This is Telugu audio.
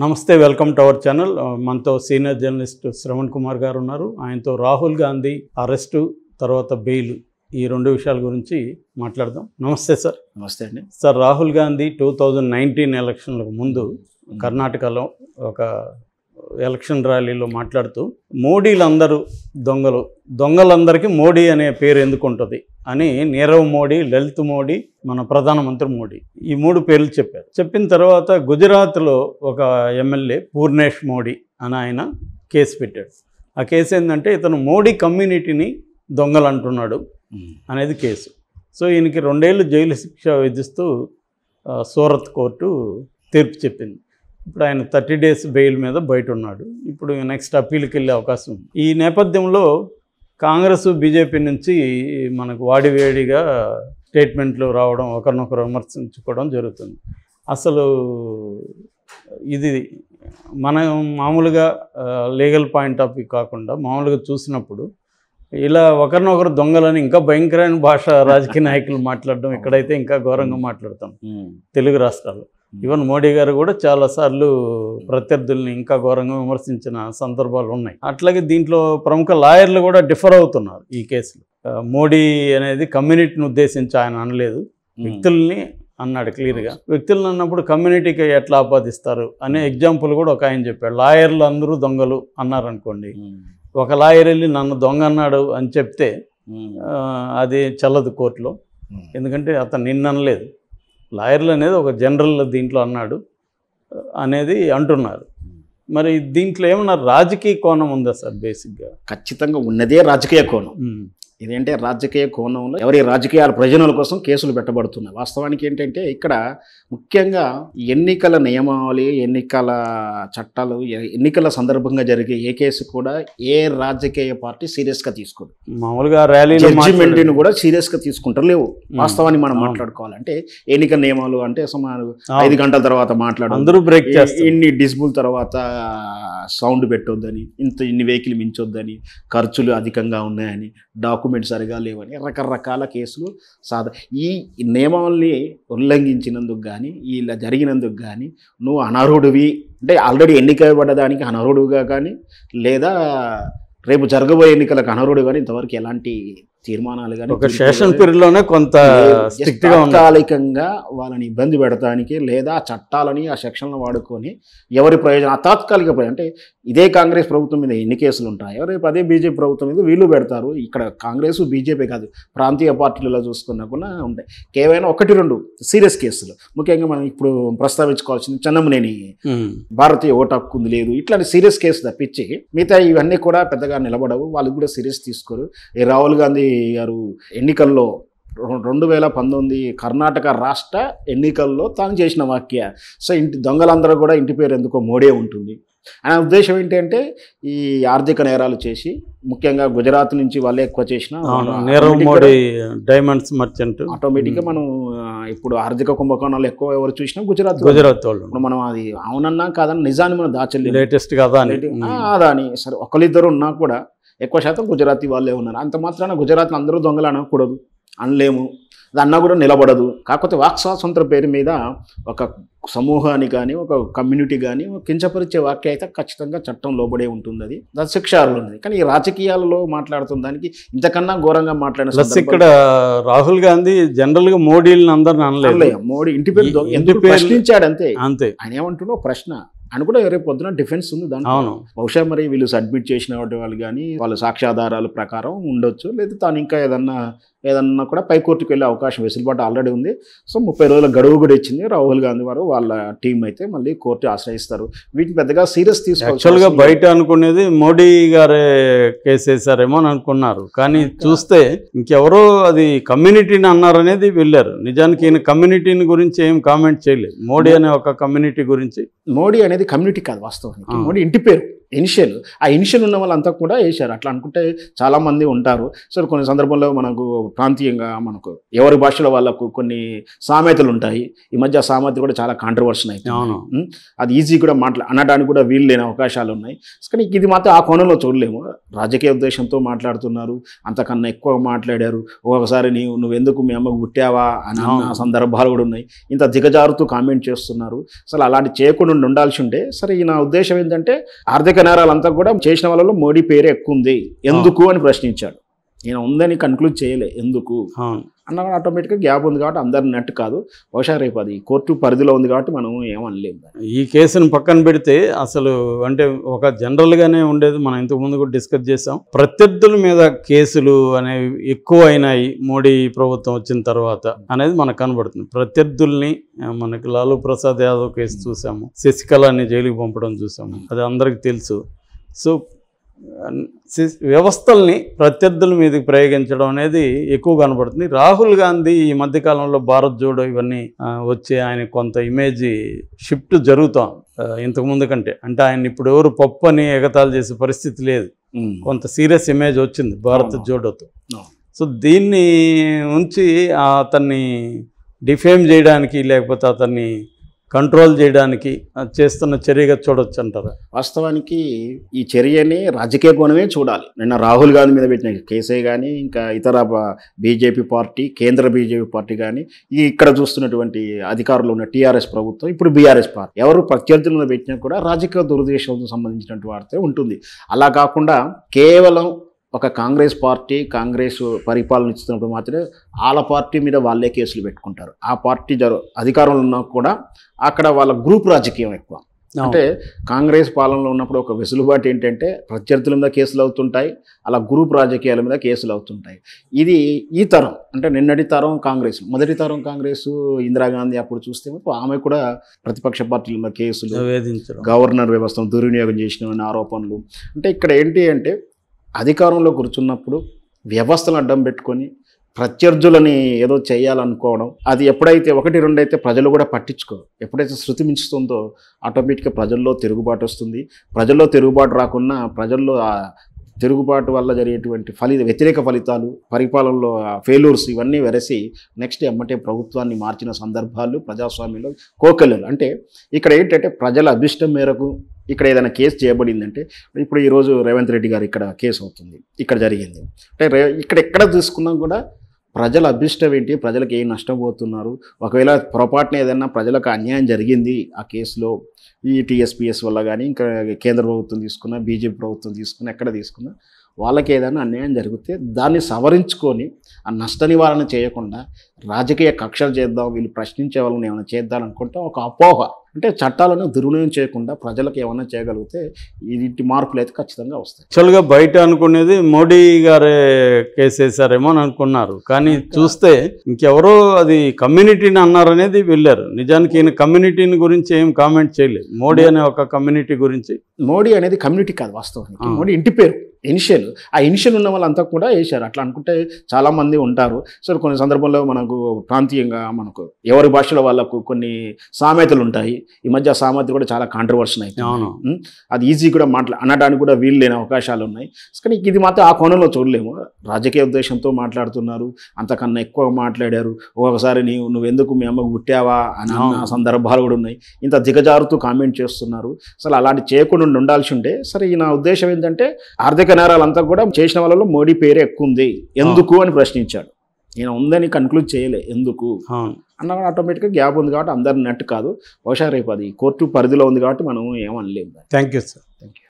నమస్తే వెల్కమ్ టు అవర్ ఛానల్ మనతో సీనియర్ జర్నలిస్ట్ శ్రవణ్ కుమార్ గారు ఉన్నారు ఆయనతో రాహుల్ గాంధీ అరెస్టు తర్వాత బెయిల్ ఈ రెండు విషయాల గురించి మాట్లాడదాం నమస్తే సార్ నమస్తే అండి sir Rahul Gandhi two thousand nineteen ఎలక్షన్లకు ముందు కర్ణాటకలో ఒక ఎలక్షన్ ర్యాలీలో మాట్లాడుతూ మోడీలందరూ దొంగలు దొంగలందరికీ మోడీ అనే పేరు ఎందుకు ఉంటుంది అని నీరవ్ మోడీ లలిత్ మోడీ మన ప్రధానమంత్రి మోడీ ఈ మూడు పేర్లు చెప్పారు చెప్పిన తర్వాత గుజరాత్లో ఒక ఎమ్మెల్యే పూర్ణేష్ మోడీ అని ఆయన కేసు పెట్టాడు ఆ కేసు ఏంటంటే ఇతను మోడీ కమ్యూనిటీని దొంగలు అంటున్నాడు అనేది కేసు సో ఈయనకి రెండేళ్ళు జైలు శిక్ష విధిస్తూ సూరత్ కోర్టు తీర్పు చెప్పింది ఇప్పుడు ఆయన థర్టీ డేస్ బెయిల్ మీద బయట ఉన్నాడు ఇప్పుడు నెక్స్ట్ అప్పీల్కి వెళ్ళే అవకాశం ఉంది ఈ నేపథ్యంలో కాంగ్రెస్ బీజేపీ నుంచి మనకు వాడివేడిగా స్టేట్మెంట్లు రావడం ఒకరినొకరు విమర్శించుకోవడం జరుగుతుంది అసలు ఇది మనం మామూలుగా లీగల్ పాయింట్ ఆఫ్ వ్యూ కాకుండా మామూలుగా చూసినప్పుడు ఇలా ఒకరినొకరు దొంగలని ఇంకా భయంకరమైన భాష రాజకీయ నాయకులు మాట్లాడడం ఇక్కడైతే ఇంకా ఘోరంగా మాట్లాడతాం తెలుగు రాష్ట్రాల్లో ఈవెన్ మోడీ గారు కూడా చాలాసార్లు ప్రత్యర్థుల్ని ఇంకా ఘోరంగా విమర్శించిన సందర్భాలు ఉన్నాయి అట్లాగే దీంట్లో ప్రముఖ లాయర్లు కూడా డిఫర్ అవుతున్నారు ఈ కేసులో మోడీ అనేది కమ్యూనిటీని ఉద్దేశించి ఆయన అనలేదు వ్యక్తుల్ని అన్నాడు క్లియర్గా వ్యక్తులను అన్నప్పుడు కమ్యూనిటీకి ఎట్లా ఆపాదిస్తారు అనే ఎగ్జాంపుల్ కూడా ఒక ఆయన చెప్పాడు లాయర్లు అందరూ దొంగలు అన్నారనుకోండి ఒక లాయర్ వెళ్ళి నన్ను దొంగ అన్నాడు అని చెప్తే అది చల్లదు కోర్టులో ఎందుకంటే అతను నిన్ననలేదు లాయర్లు అనేది ఒక జనరల్ దీంట్లో అన్నాడు అనేది అంటున్నారు మరి దీంట్లో ఏమన్నా రాజకీయ కోణం ఉందా సార్ బేసిక్గా ఖచ్చితంగా ఉన్నదే రాజకీయ కోణం ఇదేంటే రాజకీయ కోణంలో ఎవరి రాజకీయాల ప్రయోజనాల కోసం కేసులు పెట్టబడుతున్నాయి వాస్తవానికి ఏంటంటే ఇక్కడ ముఖ్యంగా ఎన్నికల నియమావళి ఎన్నికల చట్టాలు ఎన్నికల సందర్భంగా జరిగే ఏ కేసు కూడా ఏ రాజకీయ పార్టీ సీరియస్గా తీసుకోదు మామూలుగా ర్యాలీమెంట్ని కూడా సీరియస్గా తీసుకుంటారు లేవు వాస్తవాన్ని మనం మాట్లాడుకోవాలంటే ఎన్నికల నియమాలు అంటే సుమారు ఐదు గంటల తర్వాత మాట్లాడు అందరూ బ్రేక్ ఇన్ని డిస్బుల్ తర్వాత సౌండ్ పెట్టొద్దని ఇంత ఇన్ని వెహికల్ మించొద్దని ఖర్చులు అధికంగా ఉన్నాయని డాక్యుమెంట్ డాక్యుమెంట్స్ సరిగా లేవని రకరకాల కేసులు సాధ ఈ నియమాల్ని ఉల్లంఘించినందుకు కానీ ఇలా జరిగినందుకు కానీ నువ్వు అనర్హుడివి అంటే ఆల్రెడీ పడ్డదానికి అనర్హుడుగా కానీ లేదా రేపు జరగబోయే ఎన్నికలకు అనర్హుడు కానీ ఇంతవరకు ఎలాంటి తీర్మానాలు కానీ ఒక సెషన్ లోనే కొంత తాత్కాలికంగా వాళ్ళని ఇబ్బంది పెడటానికి లేదా చట్టాలని ఆ సెక్షన్లు వాడుకొని ఎవరి ప్రయోజనం తాత్కాలిక అంటే ఇదే కాంగ్రెస్ ప్రభుత్వం మీద ఎన్ని కేసులు ఉంటాయి ఎవరు అదే బీజేపీ ప్రభుత్వం మీద వీళ్ళు పెడతారు ఇక్కడ కాంగ్రెస్ బీజేపీ కాదు ప్రాంతీయ పార్టీలలో చూసుకున్నా కూడా ఉంటాయి కేవైనా ఒకటి రెండు సీరియస్ కేసులు ముఖ్యంగా మనం ఇప్పుడు ప్రస్తావించుకోవాల్సింది చందమనేని భారతీయ ఓటు హక్కు లేదు ఇట్లాంటి సీరియస్ కేసు తప్పించి మిగతా ఇవన్నీ కూడా పెద్దగా నిలబడవు వాళ్ళు కూడా సీరియస్ తీసుకోరు రాహుల్ గాంధీ గారు ఎన్నికల్లో రెండు వేల పంతొమ్మిది కర్ణాటక రాష్ట్ర ఎన్నికల్లో తాను చేసిన వాక్య సో ఇంటి దొంగలందరూ కూడా ఇంటి పేరు ఎందుకో మోడే ఉంటుంది ఆయన ఉద్దేశం ఏంటంటే ఈ ఆర్థిక నేరాలు చేసి ముఖ్యంగా గుజరాత్ నుంచి వాళ్ళే ఎక్కువ చేసిన నీరవ్ మోడీ డైమండ్స్ మర్చెంట్ ఆటోమేటిక్గా మనం ఇప్పుడు ఆర్థిక కుంభకోణాలు ఎక్కువ ఎవరు చూసినా గుజరాత్ గుజరాత్ వాళ్ళు ఇప్పుడు మనం అది అవునన్నా కాదని నిజాన్ని మనం దాచలేదు లేటెస్ట్ కదా అదాని సరే ఒకరిద్దరు ఉన్నా కూడా ఎక్కువ శాతం గుజరాతీ వాళ్ళే ఉన్నారు అంత మాత్రాన గుజరాత్లో అందరూ దొంగలు అనకూడదు అనలేము అన్నా కూడా నిలబడదు కాకపోతే వాక్ స్వాతంత్ర పేరు మీద ఒక సమూహాన్ని కానీ ఒక కమ్యూనిటీ కానీ కించపరిచే వాక్య అయితే ఖచ్చితంగా చట్టం లోబడే ఉంటుంది అది దాని శిక్షార్హులు కానీ ఈ రాజకీయాలలో మాట్లాడుతున్న దానికి ఇంతకన్నా ఘోరంగా మాట్లాడిన ఇక్కడ రాహుల్ గాంధీ జనరల్గా మోడీని అందరిని అనలేదు మోడీ ఇంటి పేరు ఎందుకు ప్రశ్నించాడు అంతే అంతే ఆయన ఏమంటున్నావు ప్రశ్న అని కూడా రేపు పొద్దున డిఫెన్స్ ఉంది దాని అవును బహుశా మరి వీళ్ళు సబ్మిట్ చేసిన వాళ్ళు కానీ వాళ్ళ సాక్ష్యాధారాల ప్రకారం ఉండొచ్చు లేదా తాను ఇంకా ఏదన్నా ఏదన్నా కూడా పై వెళ్ళే అవకాశం వెసులుబాటు ఆల్రెడీ ఉంది సో ముప్పై రోజుల గడువు కూడా ఇచ్చింది రాహుల్ గాంధీ వారు వాళ్ళ టీం అయితే మళ్ళీ కోర్టు ఆశ్రయిస్తారు వీటిని పెద్దగా సీరియస్ తీసుకోవాలి బయట అనుకునేది మోడీ గారే కేసు వేశారేమో అని అనుకున్నారు కానీ చూస్తే ఇంకెవరో అది కమ్యూనిటీని అన్నారనేది వెళ్ళారు నిజానికి ఈయన కమ్యూనిటీని గురించి ఏం కామెంట్ చేయలేదు మోడీ అనే ఒక కమ్యూనిటీ గురించి మోడీ అనేది కమ్యూనిటీ కాదు వాస్తవానికి మోడీ ఇంటి పేరు ఇనిషియల్ ఆ ఇనిషియల్ ఉన్న వాళ్ళంతా కూడా వేశారు అట్లా అనుకుంటే చాలామంది ఉంటారు సో కొన్ని సందర్భంలో మనకు ప్రాంతీయంగా మనకు ఎవరి భాషలో వాళ్ళకు కొన్ని సామెతలు ఉంటాయి ఈ మధ్య సామెతలు కూడా చాలా కాంట్రవర్షన్ అయితే అది ఈజీ కూడా మాట్లా అనడానికి కూడా వీలు లేని అవకాశాలు ఉన్నాయి కానీ ఇది మాత్రం ఆ కోణంలో చూడలేము రాజకీయ ఉద్దేశంతో మాట్లాడుతున్నారు అంతకన్నా ఎక్కువ మాట్లాడారు ఒక్కొక్కసారి నీవు నువ్వెందుకు మీ అమ్మకు పుట్టావా అని సందర్భాలు కూడా ఉన్నాయి ఇంత దిగజారుతూ కామెంట్ చేస్తున్నారు అసలు అలాంటి చేయకుండా ఉండాల్సి ఉంటే సరే నా ఉద్దేశం ఏంటంటే ఆర్థిక కెనరాలంతా కూడా చేసిన వాళ్ళలో మోడీ పేరు ఎక్కువ ఉంది ఎందుకు అని ప్రశ్నించాడు నేను ఉందని కన్క్లూడ్ చేయలే ఎందుకు అన్న ఆటోమేటిక్గా గ్యాప్ ఉంది కాబట్టి అందరు నట్టు కాదు బహుశా రేపు అది కోర్టు పరిధిలో ఉంది కాబట్టి మనం ఏమనలేము ఈ కేసును పక్కన పెడితే అసలు అంటే ఒక జనరల్గానే ఉండేది మనం ఇంతకుముందు కూడా డిస్కస్ చేసాం ప్రత్యర్థుల మీద కేసులు అనేవి ఎక్కువ అయినాయి మోడీ ప్రభుత్వం వచ్చిన తర్వాత అనేది మనకు కనబడుతుంది ప్రత్యర్థుల్ని మనకి లాలూ ప్రసాద్ యాదవ్ కేసు చూసాము శశికళని జైలుకి పంపడం చూసాము అది అందరికి తెలుసు సో వ్యవస్థల్ని ప్రత్యర్థుల మీదకి ప్రయోగించడం అనేది ఎక్కువ కనబడుతుంది రాహుల్ గాంధీ ఈ మధ్యకాలంలో భారత్ జోడో ఇవన్నీ వచ్చి ఆయన కొంత ఇమేజ్ షిఫ్ట్ జరుగుతాం ఇంతకుముందు కంటే అంటే ఆయన ఇప్పుడు ఎవరు పప్పు అని ఎగతాలు చేసే పరిస్థితి లేదు కొంత సీరియస్ ఇమేజ్ వచ్చింది భారత్ జోడోతో సో దీన్ని ఉంచి అతన్ని డిఫేమ్ చేయడానికి లేకపోతే అతన్ని కంట్రోల్ చేయడానికి చేస్తున్న చర్యగా చూడొచ్చు అంటారు వాస్తవానికి ఈ చర్యని రాజకీయ కోణమే చూడాలి నిన్న రాహుల్ గాంధీ మీద పెట్టిన కేసే కానీ ఇంకా ఇతర బీజేపీ పార్టీ కేంద్ర బీజేపీ పార్టీ కానీ ఈ ఇక్కడ చూస్తున్నటువంటి అధికారులు ఉన్న టీఆర్ఎస్ ప్రభుత్వం ఇప్పుడు బీఆర్ఎస్ పార్టీ ఎవరు ప్రత్యర్థుల మీద పెట్టినా కూడా రాజకీయ దురుదేశంతో సంబంధించినటువంటి వార్త ఉంటుంది అలా కాకుండా కేవలం ఒక కాంగ్రెస్ పార్టీ కాంగ్రెస్ పరిపాలన ఇస్తున్నప్పుడు మాత్రమే వాళ్ళ పార్టీ మీద వాళ్ళే కేసులు పెట్టుకుంటారు ఆ పార్టీ జరు అధికారంలో ఉన్నా కూడా అక్కడ వాళ్ళ గ్రూప్ రాజకీయం ఎక్కువ అంటే కాంగ్రెస్ పాలనలో ఉన్నప్పుడు ఒక వెసులుబాటు ఏంటంటే ప్రత్యర్థుల మీద కేసులు అవుతుంటాయి అలా గ్రూప్ రాజకీయాల మీద కేసులు అవుతుంటాయి ఇది ఈ తరం అంటే నిన్నటి తరం కాంగ్రెస్ మొదటి తరం కాంగ్రెస్ ఇందిరాగాంధీ అప్పుడు చూస్తే ఆమె కూడా ప్రతిపక్ష పార్టీల మీద కేసులు గవర్నర్ వ్యవస్థను దుర్వినియోగం చేసిన ఆరోపణలు అంటే ఇక్కడ ఏంటి అంటే అధికారంలో కూర్చున్నప్పుడు వ్యవస్థను అడ్డం పెట్టుకొని ప్రత్యర్థులని ఏదో చేయాలనుకోవడం అది ఎప్పుడైతే ఒకటి రెండు అయితే ప్రజలు కూడా పట్టించుకో ఎప్పుడైతే శృతి మించుతుందో ఆటోమేటిక్గా ప్రజల్లో తిరుగుబాటు వస్తుంది ప్రజల్లో తిరుగుబాటు రాకుండా ప్రజల్లో తిరుగుబాటు వల్ల జరిగేటువంటి ఫలి వ్యతిరేక ఫలితాలు పరిపాలనలో ఫెయిల్యూర్స్ ఇవన్నీ వెరసి నెక్స్ట్ ఎమ్మటే ప్రభుత్వాన్ని మార్చిన సందర్భాలు ప్రజాస్వామ్యంలో కోకలు అంటే ఇక్కడ ఏంటంటే ప్రజల అభిష్టం మేరకు ఇక్కడ ఏదైనా కేసు చేయబడిందంటే ఇప్పుడు ఈరోజు రేవంత్ రెడ్డి గారు ఇక్కడ కేసు అవుతుంది ఇక్కడ జరిగింది అంటే ఇక్కడ ఎక్కడ చూసుకున్నా కూడా ప్రజల అదృష్టం ఏంటి ప్రజలకు ఏం నష్టపోతున్నారు ఒకవేళ పొరపాటున ఏదైనా ప్రజలకు అన్యాయం జరిగింది ఆ కేసులో ఈ టీఎస్పిఎస్ వల్ల కానీ ఇంకా కేంద్ర ప్రభుత్వం తీసుకున్న బీజేపీ ప్రభుత్వం తీసుకున్న ఎక్కడ తీసుకున్నా వాళ్ళకి ఏదైనా అన్యాయం జరిగితే దాన్ని సవరించుకొని ఆ నష్ట నివారణ చేయకుండా రాజకీయ కక్షలు చేద్దాం వీళ్ళు ప్రశ్నించే వాళ్ళని ఏమైనా చేద్దామనుకుంటే ఒక అపోహ అంటే చట్టాలను దుర్వినియోగం చేయకుండా ప్రజలకు ఏమైనా చేయగలిగితే ఇంటి మార్పులు అయితే ఖచ్చితంగా వస్తాయి యాక్చువల్గా బయట అనుకునేది మోడీ గారే కేసేసారేమో అని అనుకున్నారు కానీ చూస్తే ఇంకెవరో అది కమ్యూనిటీని అన్నారనేది వెళ్ళారు నిజానికి ఈయన కమ్యూనిటీని గురించి ఏం కామెంట్ చేయలేదు మోడీ అనే ఒక కమ్యూనిటీ గురించి మోడీ అనేది కమ్యూనిటీ కాదు వాస్తవం మోడీ ఇంటి పేరు ఇనిషియల్ ఆ ఇనిషియల్ ఉన్న వాళ్ళంతా కూడా వేశారు అట్లా అనుకుంటే చాలామంది ఉంటారు సో కొన్ని సందర్భంలో మనం మనకు ప్రాంతీయంగా మనకు ఎవరి భాషలో వాళ్ళకు కొన్ని సామెతలు ఉంటాయి ఈ మధ్య సామెతలు కూడా చాలా కాంట్రవర్షన్ అయితే అవును అది ఈజీ కూడా మాట్లా అనడానికి కూడా వీలు లేని అవకాశాలు ఉన్నాయి కానీ ఇది మాత్రం ఆ కోణంలో చూడలేము రాజకీయ ఉద్దేశంతో మాట్లాడుతున్నారు అంతకన్నా ఎక్కువ మాట్లాడారు ఒక్కొక్కసారి నీవు నువ్వెందుకు మీ అమ్మకు పుట్టావా అని సందర్భాలు కూడా ఉన్నాయి ఇంత దిగజారుతూ కామెంట్ చేస్తున్నారు అసలు అలాంటి చేయకుండా ఉండాల్సి ఉంటే సరే నా ఉద్దేశం ఏంటంటే ఆర్థిక నేరాలంతా కూడా చేసిన వాళ్ళలో మోడీ పేరే ఎక్కువ ఉంది ఎందుకు అని ప్రశ్నించాడు నేను ఉందని కన్క్లూడ్ చేయలే ఎందుకు అన్న ఆటోమేటిక్గా గ్యాప్ ఉంది కాబట్టి అందరు నెట్ కాదు బహుశా రేపు అది కోర్టు పరిధిలో ఉంది కాబట్టి మనం ఏమనలేము thank you sir thank you